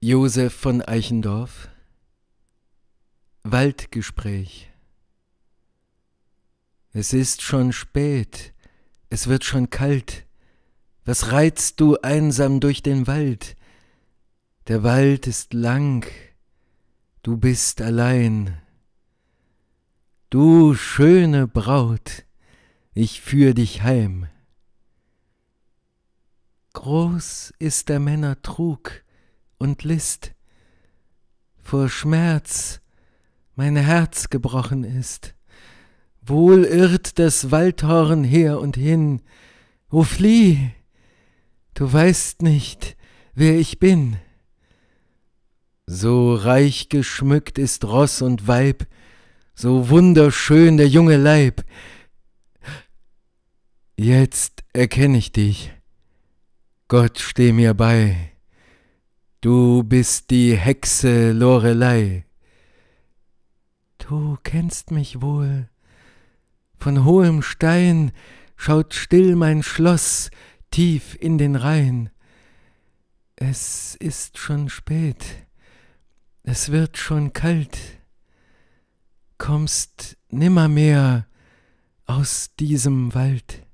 Josef von Eichendorf Waldgespräch Es ist schon spät, es wird schon kalt, was reizt du einsam durch den Wald? Der Wald ist lang, du bist allein. Du schöne Braut, ich führ dich heim. Groß ist der Männer Trug, und List, vor Schmerz mein Herz gebrochen ist. Wohl irrt das Waldhorn her und hin, o flieh, du weißt nicht, wer ich bin. So reich geschmückt ist Ross und Weib, so wunderschön der junge Leib. Jetzt erkenne ich dich, Gott steh mir bei. Du bist die Hexe Lorelei. Du kennst mich wohl. Von hohem Stein schaut still mein Schloss tief in den Rhein. Es ist schon spät, es wird schon kalt. Kommst nimmermehr aus diesem Wald.